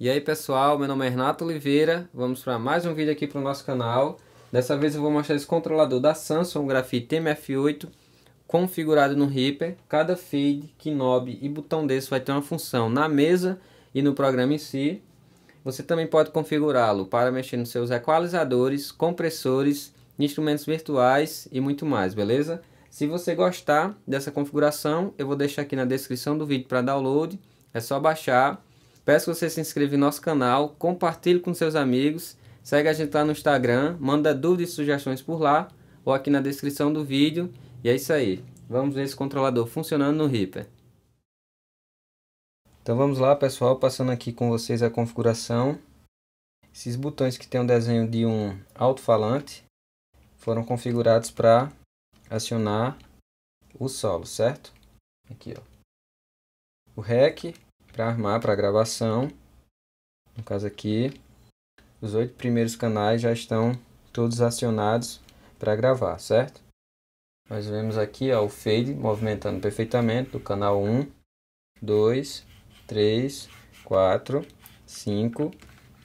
E aí pessoal, meu nome é Renato Oliveira, vamos para mais um vídeo aqui para o nosso canal. Dessa vez eu vou mostrar esse controlador da Samsung, Grafite MF8, configurado no Reaper. Cada fade, knob e botão desse vai ter uma função na mesa e no programa em si. Você também pode configurá-lo para mexer nos seus equalizadores, compressores, instrumentos virtuais e muito mais, beleza? Se você gostar dessa configuração, eu vou deixar aqui na descrição do vídeo para download, é só baixar Peço que você se inscreva em nosso canal, compartilhe com seus amigos, segue a gente lá no Instagram, manda dúvidas e sugestões por lá ou aqui na descrição do vídeo. E é isso aí. Vamos ver esse controlador funcionando no Reaper. Então vamos lá pessoal, passando aqui com vocês a configuração. Esses botões que tem o um desenho de um alto-falante foram configurados para acionar o solo, certo? Aqui ó. O REC, para armar para gravação. No caso aqui, os oito primeiros canais já estão todos acionados para gravar, certo? Nós vemos aqui ó, o fade movimentando perfeitamente do canal 1, 2, 3, 4, 5,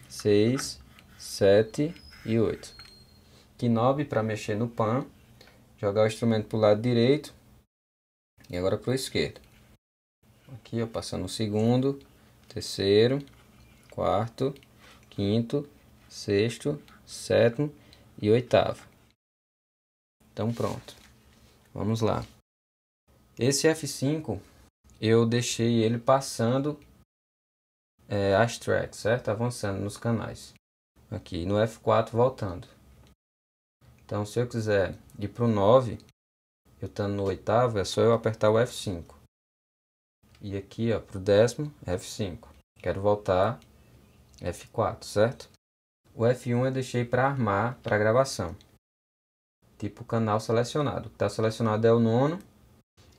6, 7 e 8. Que 9 para mexer no pan, jogar o instrumento para o lado direito e agora para o esquerdo aqui, ó, passando o segundo, terceiro, quarto, quinto, sexto, sétimo e oitavo. Então pronto. Vamos lá. Esse F5 eu deixei ele passando é, as tracks, certo? Avançando nos canais. Aqui no F4 voltando. Então se eu quiser ir para o 9, eu estando no oitavo, é só eu apertar o F5 e aqui ó, para o décimo, F5. Quero voltar F4, certo? O F1 eu deixei para armar para gravação. Tipo canal selecionado. O que está selecionado é o nono.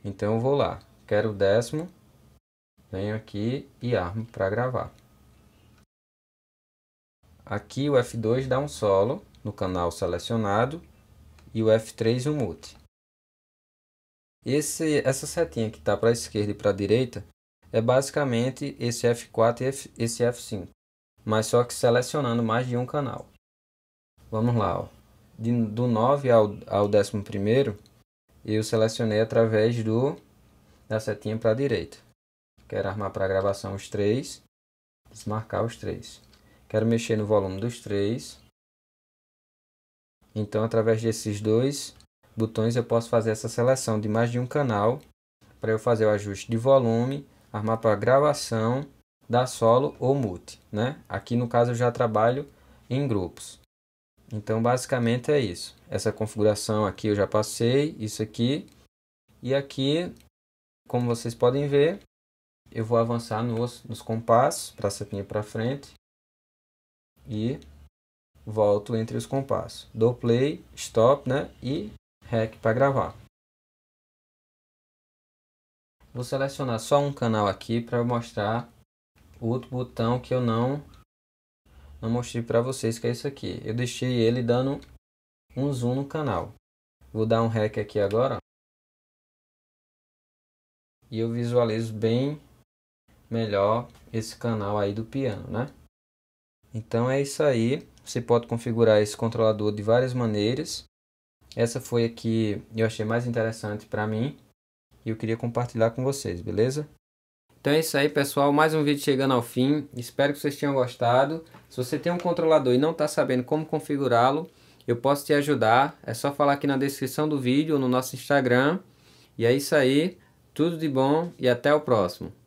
Então eu vou lá. Quero o décimo. Venho aqui e armo para gravar. Aqui o F2 dá um solo no canal selecionado e o F3 um mute. Esse, essa setinha que está para a esquerda e para a direita é basicamente esse F4 e esse F5, mas só que selecionando mais de um canal. Vamos lá, ó. De, do 9 ao, ao 11 eu selecionei através do da setinha para a direita. Quero armar para gravação os três, desmarcar os três. Quero mexer no volume dos três. Então, através desses dois botões eu posso fazer essa seleção de mais de um canal para eu fazer o ajuste de volume, armar para gravação, dar solo ou mute, né? Aqui no caso eu já trabalho em grupos. Então basicamente é isso. Essa configuração aqui eu já passei, isso aqui. E aqui, como vocês podem ver, eu vou avançar nos, nos compassos, para sapinha para frente. E volto entre os compassos. Dou play, stop, né? E REC para gravar. Vou selecionar só um canal aqui para mostrar o outro botão que eu não, não mostrei para vocês, que é esse aqui. Eu deixei ele dando um zoom no canal. Vou dar um REC aqui agora. E eu visualizo bem melhor esse canal aí do piano, né? Então é isso aí. Você pode configurar esse controlador de várias maneiras. Essa foi a que eu achei mais interessante para mim e eu queria compartilhar com vocês, beleza? Então é isso aí, pessoal. Mais um vídeo chegando ao fim. Espero que vocês tenham gostado. Se você tem um controlador e não está sabendo como configurá-lo, eu posso te ajudar. É só falar aqui na descrição do vídeo ou no nosso Instagram. E é isso aí. Tudo de bom e até o próximo.